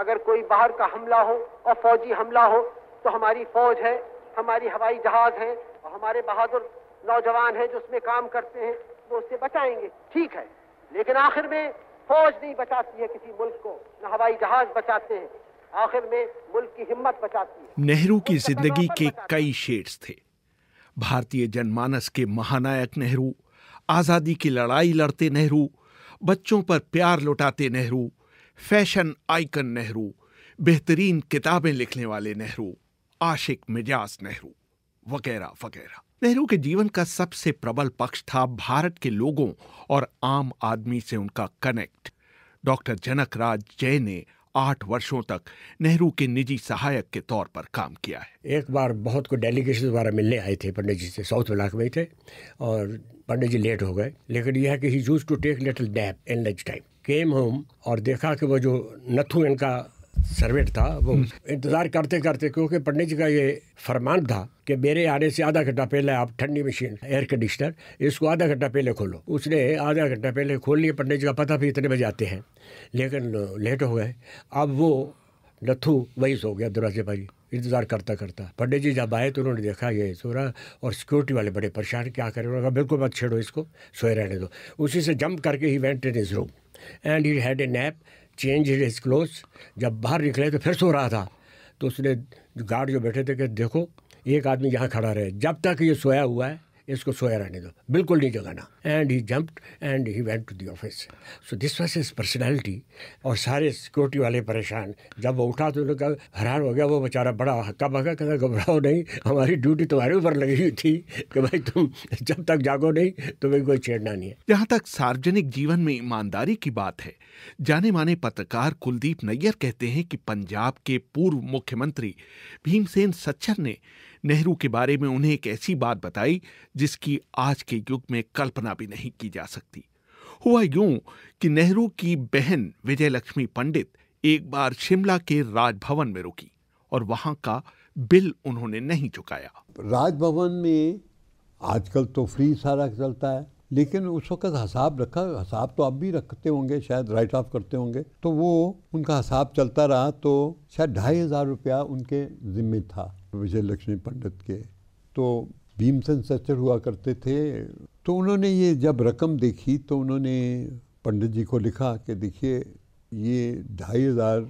अगर कोई बाहर का हमला हो और फौजी हमला हो तो हमारी फौज है हमारी हवाई जहाज है और हमारे बहादुर नौजवान हैं जो उसमें काम करते हैं वो उससे बचाएंगे ठीक है लेकिन आखिर में फौज नहीं बचाती है किसी मुल्क को न हवाई जहाज बचाते हैं आखिर में मुल्क की हिम्मत बचाती है नेहरू की जिंदगी के कई शेड्स थे भारतीय जनमानस के महानायक नेहरू आजादी की लड़ाई लड़ते नेहरू बच्चों पर प्यार लुटाते नेहरू फैशन आइकन नेहरू बेहतरीन किताबें लिखने वाले नेहरू आशिक मिजाज नेहरू वगैरह वगैरह नेहरू के जीवन का सबसे प्रबल पक्ष था भारत के लोगों और आम आदमी से उनका कनेक्ट डॉक्टर जनक राज जय ने आठ वर्षों तक नेहरू के निजी सहायक के तौर पर काम किया है एक बार बहुत को डेलीगेशन द्वारा मिलने आए थे पंडित जी से साउथ ब्लॉक में थे और पंडित जी लेट हो गए लेकिन यह है कि he use to take little nap in lunch time came home और देखा कि वो जो नथु इनका सर्वेट था वो हम्म। इंतज़ार करते करते क्योंकि पंडित जी का ये फरमान था कि मेरे आने से आधा घंटा पहले आप ठंडी मशीन एयर कंडीशनर इसको आधा घंटा पहले खोलो उसने आधा घंटा पहले खोल लिया पंडित जी का पता भी इतने बजे आते हैं लेकिन लेट हो गए अब वो नथु वही सो गया दुराजे भाई इंतज़ार करता करता पंडित जी जब आए तो उन्होंने देखा ये सोरा और सिक्योरिटी वाले बड़े परेशान क्या करें उन्होंने कहा बिल्कुल मत छेड़ो इसको सोए रहने दो उसी से जंप करके he went in his room and he had a nap change his clothes जब बाहर निकले तो फिर सो रहा था तो उसने गार्ड जो बैठे थे कि देखो एक आदमी यहाँ खड़ा रहे जब तक ये सोया हुआ है इसको सोया रहने दो बिल्कुल नहीं जगाना and he jumped and he went to the office so this was his personality और सारे सिक्योरिटी वाले परेशान जब वो उठा तो उन्होंने हैरान हो गया वो बेचारा बड़ा हक्का भगा कहना घबराओ नहीं हमारी ड्यूटी तुम्हारे ऊपर लगी हुई थी कि भाई तुम जब तक जागो नहीं तो भाई कोई छेड़ना नहीं है जहाँ तक सार्वजनिक जीवन में ईमानदारी की बात है जाने माने पत्रकार कुलदीप नैयर कहते हैं कि पंजाब के पूर्व मुख्यमंत्री भीमसेन सच्चर ने नेहरू के बारे में उन्हें एक ऐसी बात बताई जिसकी आज के युग में कल्पना भी नहीं की जा सकती हुआ यूं कि नेहरू की बहन विजयलक्ष्मी पंडित एक बार शिमला के राजभवन में रुकी और वहां का बिल उन्होंने नहीं चुकाया राजभवन में आजकल तो फ्री सारा चलता है लेकिन उस वक्त हिसाब रखा हिसाब तो आप भी रखते होंगे शायद राइट ऑफ करते होंगे तो वो उनका हिसाब चलता रहा तो शायद ढाई हज़ार रुपया उनके ज़िम्मे था विजय लक्ष्मी पंडित के तो भीमसेन सचर हुआ करते थे तो उन्होंने ये जब रकम देखी तो उन्होंने पंडित जी को लिखा कि देखिए ये ढाई हज़ार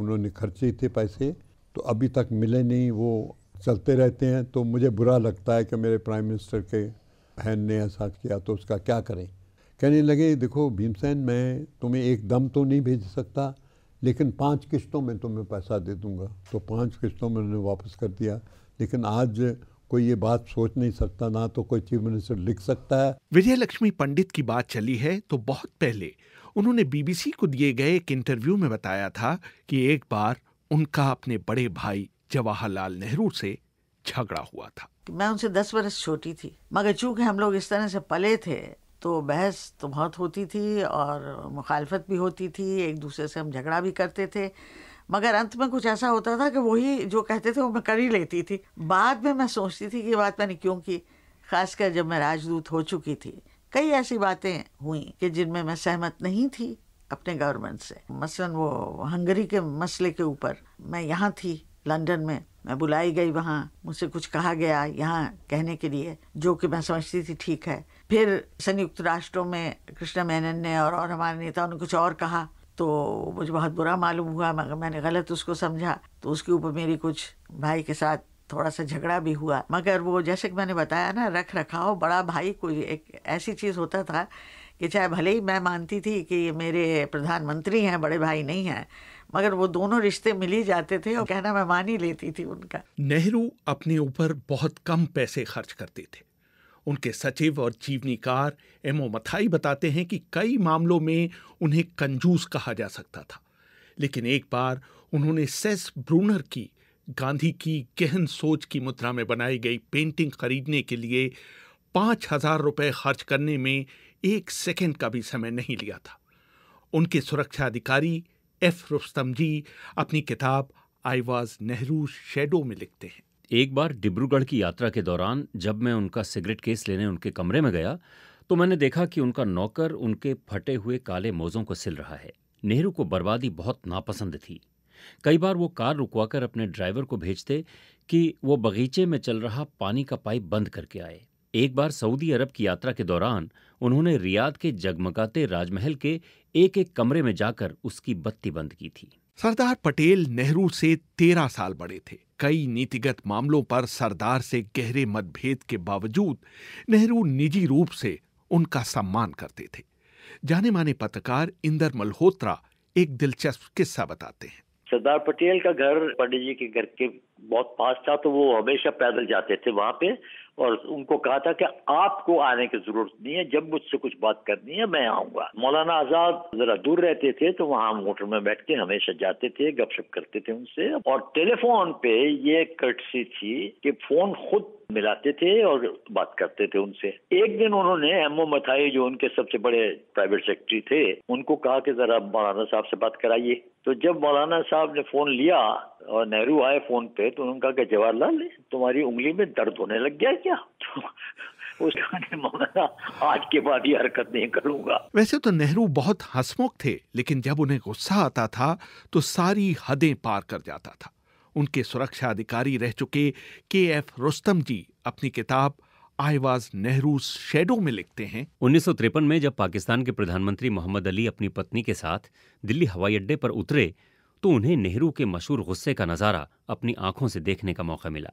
उन्होंने खर्चे थे पैसे तो अभी तक मिले नहीं वो चलते रहते हैं तो मुझे बुरा लगता है कि मेरे प्राइम मिनिस्टर के बहन ने ऐसा किया तो उसका क्या करें कहने लगे देखो भीमसेन मैं तुम्हें एक दम तो नहीं भेज सकता लेकिन पांच किस्तों में तुम्हें पैसा दे दूंगा तो पांच किस्तों में उन्होंने वापस कर दिया लेकिन आज कोई ये बात सोच नहीं सकता ना तो कोई चीफ मिनिस्टर लिख सकता है विजय लक्ष्मी पंडित की बात चली है तो बहुत पहले उन्होंने बीबीसी को दिए गए एक इंटरव्यू में बताया था कि एक बार उनका अपने बड़े भाई जवाहरलाल नेहरू से झगड़ा हुआ था मैं उनसे दस बरस छोटी थी मगर चूंकि हम लोग इस तरह से पले थे तो बहस तो बहुत होती थी और मुखालफत भी होती थी एक दूसरे से हम झगड़ा भी करते थे मगर अंत में कुछ ऐसा होता था कि वही जो कहते थे वो मैं कर ही लेती थी बाद में मैं सोचती थी कि ये बात मैंने क्यों की खासकर जब मैं राजदूत हो चुकी थी कई ऐसी बातें हुई कि जिनमें मैं सहमत नहीं थी अपने गवर्नमेंट से मसलन वो हंगरी के मसले के ऊपर मैं यहाँ थी लंदन में मैं बुलाई गई वहाँ मुझसे कुछ कहा गया यहाँ कहने के लिए जो कि मैं समझती थी ठीक है फिर संयुक्त राष्ट्रों में कृष्णा मेनन ने और, और हमारे नेताओं ने कुछ और कहा तो मुझे बहुत बुरा मालूम हुआ मगर मैंने गलत उसको समझा तो उसके ऊपर मेरी कुछ भाई के साथ थोड़ा सा झगड़ा भी हुआ मगर वो जैसे कि मैंने बताया ना रख रखाव बड़ा भाई कोई एक ऐसी चीज़ होता था कि चाहे भले ही मैं मानती थी कि ये मेरे प्रधानमंत्री हैं बड़े भाई नहीं हैं मगर वो दोनों रिश्ते मिल ही जाते थे और कहना मैं मान ही लेती थी उनका नेहरू अपने ऊपर बहुत कम पैसे खर्च करते थे उनके सचिव और जीवनीकार एम ओ मथाई बताते हैं कि कई मामलों में उन्हें कंजूस कहा जा सकता था लेकिन एक बार उन्होंने सेस ब्रूनर की गांधी की गहन सोच की मुद्रा में बनाई गई पेंटिंग खरीदने के लिए पाँच हजार रुपये खर्च करने में एक सेकंड का भी समय नहीं लिया था उनके सुरक्षा अधिकारी एफ रुस्तम जी अपनी किताब आई वॉज नेहरू शेडो में लिखते हैं एक बार डिब्रूगढ़ की यात्रा के दौरान जब मैं उनका सिगरेट केस लेने उनके कमरे में गया तो मैंने देखा कि उनका नौकर उनके फटे हुए काले मोज़ों को सिल रहा है नेहरू को बर्बादी बहुत नापसंद थी कई बार वो कार रुकवाकर अपने ड्राइवर को भेजते कि वो बगीचे में चल रहा पानी का पाइप बंद करके आए एक बार सऊदी अरब की यात्रा के दौरान उन्होंने रियाद के जगमगाते राजमहल के एक एक कमरे में जाकर उसकी बत्ती बंद की थी सरदार पटेल नेहरू से तेरह साल बड़े थे कई नीतिगत मामलों पर सरदार से गहरे मतभेद के बावजूद नेहरू निजी रूप से उनका सम्मान करते थे जाने माने पत्रकार इंदर मल्होत्रा एक दिलचस्प किस्सा बताते हैं सरदार पटेल का घर पंडित जी के घर के बहुत पास था तो वो हमेशा पैदल जाते थे वहां पे और उनको कहा था कि आपको आने की जरूरत नहीं है जब मुझसे कुछ बात करनी है मैं आऊंगा मौलाना आजाद जरा दूर रहते थे तो वहां मोटर में बैठ के हमेशा जाते थे गपशप करते थे उनसे और टेलीफोन पे ये कटसी थी कि फोन खुद मिलाते थे और बात करते थे उनसे एक दिन उन्होंने एम ओ मथाई जो उनके सबसे बड़े प्राइवेट सेक्रेटरी थे उनको कहा कि जरा मौलाना साहब से बात कराइए तो जब मौलाना साहब ने फोन लिया और नेहरू आए फोन पे तो उन्होंने कहा कि जवाहरलाल तुम्हारी उंगली में दर्द होने लग गया क्या तो उसने मौलाना आज के बाद ये हरकत नहीं करूंगा वैसे तो नेहरू बहुत हसमुख थे लेकिन जब उन्हें गुस्सा आता था तो सारी हदें पार कर जाता था उनके सुरक्षा अधिकारी रह चुके के एफ रोस्तम जी अपनी किताब आईवाज नेहरू शेडो में लिखते हैं उन्नीस में जब पाकिस्तान के प्रधानमंत्री मोहम्मद अली अपनी पत्नी के साथ दिल्ली हवाई अड्डे पर उतरे तो उन्हें नेहरू के मशहूर गुस्से का नज़ारा अपनी आंखों से देखने का मौका मिला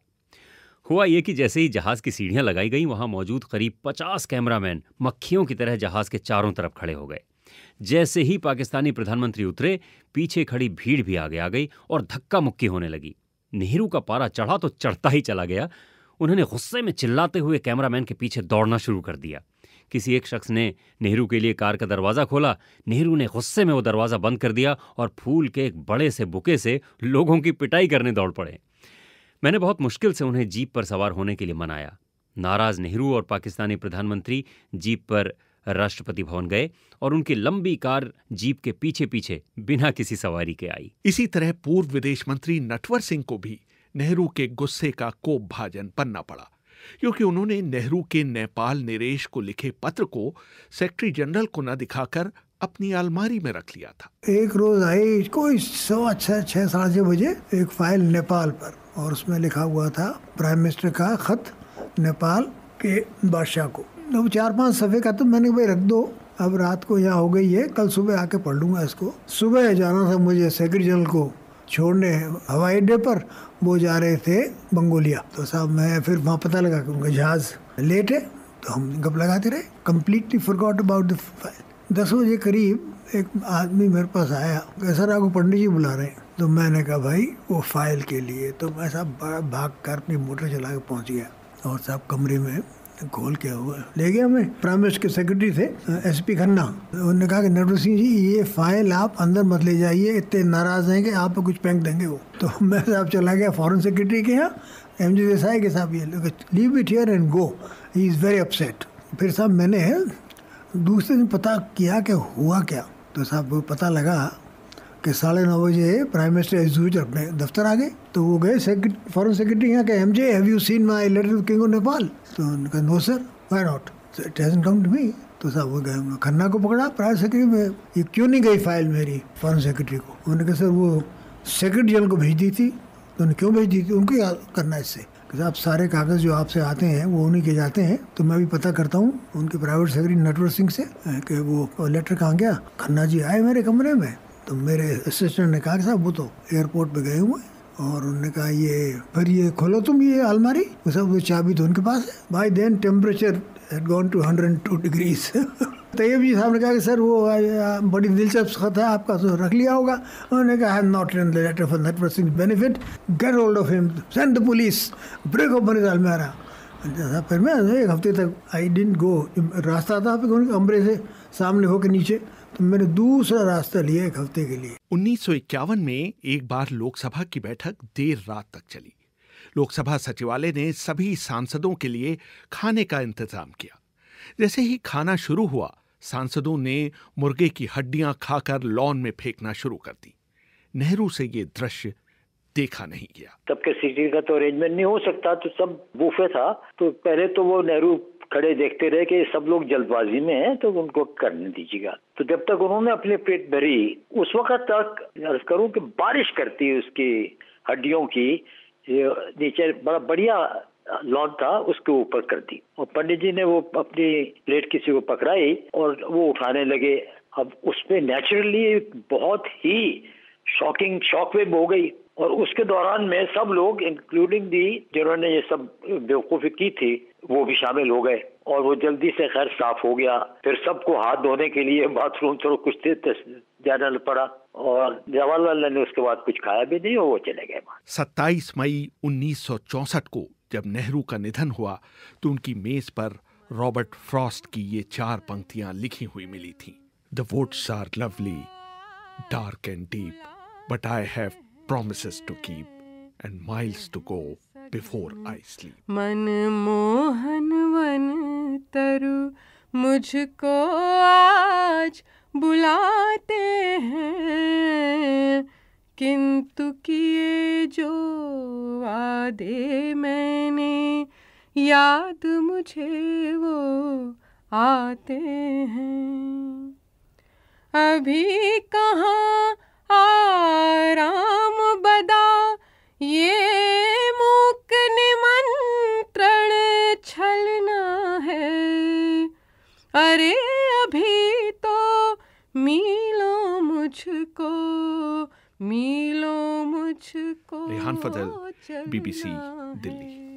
हुआ ये कि जैसे ही जहाज की सीढ़ियां लगाई गई वहां मौजूद करीब पचास कैमरामैन मक्खियों की तरह जहाज के चारों तरफ खड़े हो गए जैसे ही पाकिस्तानी प्रधानमंत्री उतरे पीछे खड़ी भीड़ भी आगे आ गई और धक्का मुक्की होने लगी नेहरू का पारा चढ़ा तो चढ़ता ही चला गया उन्होंने गुस्से में चिल्लाते हुए कैमरामैन के पीछे दौड़ना शुरू कर दिया किसी एक शख्स ने नेहरू के लिए कार का दरवाज़ा खोला नेहरू ने गुस्से में वो दरवाज़ा बंद कर दिया और फूल के एक बड़े से बुके से लोगों की पिटाई करने दौड़ पड़े मैंने बहुत मुश्किल से उन्हें जीप पर सवार होने के लिए मनाया नाराज़ नेहरू और पाकिस्तानी प्रधानमंत्री जीप पर राष्ट्रपति भवन गए और उनकी लंबी कार जीप के पीछे पीछे बिना किसी सवारी के आई इसी तरह पूर्व विदेश मंत्री नटवर सिंह को भी नेहरू के गुस्से का कोप भाजन बनना पड़ा क्योंकि उन्होंने नेहरू के नेपाल निरेश को लिखे पत्र को सेक्रेटरी जनरल को न दिखाकर अपनी अलमारी में रख लिया था एक रोज आई कोई सवा छह छह साढ़े बजे एक फाइल नेपाल पर और उसमें लिखा हुआ था प्राइम मिनिस्टर का खत नेपाल के बादशाह को तो चार पांच सफ़े का तो मैंने भाई रख दो अब रात को यहाँ हो गई है कल सुबह आके पढ़ लूँगा इसको सुबह जाना था मुझे सेक्रेटरी जनरल को छोड़ने हवाई अड्डे पर वो जा रहे थे बंगोलिया तो साहब मैं फिर वहाँ पता लगा कि उनका जहाज़ लेट है तो हम गप लगाते रहे completely forgot about the file दस बजे करीब एक आदमी मेरे पास आया कैसा रहा पंडित जी बुला रहे हैं तो मैंने कहा भाई वो फाइल के लिए तो मैं साहब भाग कर अपनी मोटर चला के पहुँच गया और साहब कमरे में खोल के हुआ ले गया हमें प्राइम मिनिस्टर के सेक्रेटरी थे एस पी खन्ना उन्होंने कहा कि नरू सिंह जी ये फाइल आप अंदर मत ले जाइए इतने नाराज हैं कि आप कुछ पैंक देंगे वो तो मैं साहब चला गया फॉरन सेक्रेटरी के यहाँ एम जी देसाई के साहब ये leave it here and go he is very upset फिर साहब मैंने दूसरे दिन पता किया कि हुआ क्या तो साहब पता लगा कि साढ़े नौ बजे प्राइम मिनिस्टर एज यूजर अपने दफ्तर आ गए तो वो गए फॉरन सेक्रेटरी यहाँ के M J have you seen my letter to king of Nepal तो उनका no sir why not it hasn't come to me तो साहब वो गए खन्ना को पकड़ा प्राइम सेक्रेटरी में ये क्यों नहीं गई फाइल मेरी फॉरन सेक्रेटरी को उन्होंने कहा सर वो सेक्रेटरी जनरल को भेज दी थी तो उन्हें क्यों भेज दी थी उनको करना इससे साहब सारे कागज जो आपसे आते हैं वो उन्हीं के जाते हैं तो मैं भी पता करता हूँ उनके प्राइवेट सेक्रेटरी नटवर सिंह से कि वो लेटर कहाँ गया खन्ना जी आए मेरे कमरे में तो मेरे असिस्टेंट ने कहा कि साहब वो तो एयरपोर्ट पे गए हुए और उन्होंने कहा ये फिर ये खोलो तुम ये अलमारी तो सब वो चाबी तो उनके पास है by then temperature had gone to hundred two degrees Tayyab ji साहब ने कहा कि सर वो बड़ी दिलचस्प खत है आपका तो रख लिया होगा उन्होंने कहा I am not in the letter for that person benefit get hold of him send the police break open is अलमारा जैसा फिर मैं एक हफ्ते तक आई डिंट गो रास्ता था फिर कमरे से सामने होकर नीचे तो मैंने दूसरा रास्ता लिया एक हफ्ते के लिए उन्नीस में एक बार लोकसभा की बैठक देर रात तक चली लोकसभा सचिवालय ने सभी सांसदों के लिए खाने का इंतजाम किया जैसे ही खाना शुरू हुआ सांसदों ने मुर्गे की हड्डियां खाकर लॉन में फेंकना शुरू कर दी नेहरू से ये दृश्य देखा नहीं गया तब के सीटिंग का तो अरेंजमेंट नहीं हो सकता तो सब बूफे था तो पहले तो वो नेहरू खड़े देखते रहे कि सब लोग जल्दबाजी में हैं तो उनको करने दीजिएगा तो जब तक उन्होंने अपने पेट भरी उस वक्त तक अर्ज करूँ कि बारिश करती है उसकी हड्डियों की नीचे बड़ा बढ़िया लॉन था उसके ऊपर कर दी और पंडित जी ने वो अपनी प्लेट किसी को पकड़ाई और वो उठाने लगे अब उसमें नेचुरली बहुत ही शॉकिंग शॉक वेब हो गई और उसके दौरान में सब लोग इंक्लूडिंग दी जिन्होंने ये सब बेवकूफ़ी की थी वो भी शामिल हो गए और वो जल्दी से खैर साफ हो गया फिर सबको हाथ धोने के लिए बाथरूम थोड़ा कुछ देर तो जाना पड़ा और जवाहरलाल ने उसके बाद कुछ खाया भी नहीं और वो चले गए सत्ताईस मई चौसठ को जब नेहरू का निधन हुआ तो उनकी मेज पर रॉबर्ट फ्रॉस्ट की ये चार पंक्तियां लिखी हुई मिली थी the woods are lovely dark and deep but I have promises to keep and miles to go before I sleep. मनमोहन वन तरु मुझको आज बुलाते हैं किंतु किए जो वादे मैंने याद मुझे वो आते हैं अभी कहाँ आ खान फजल बीबीसी दिल्ली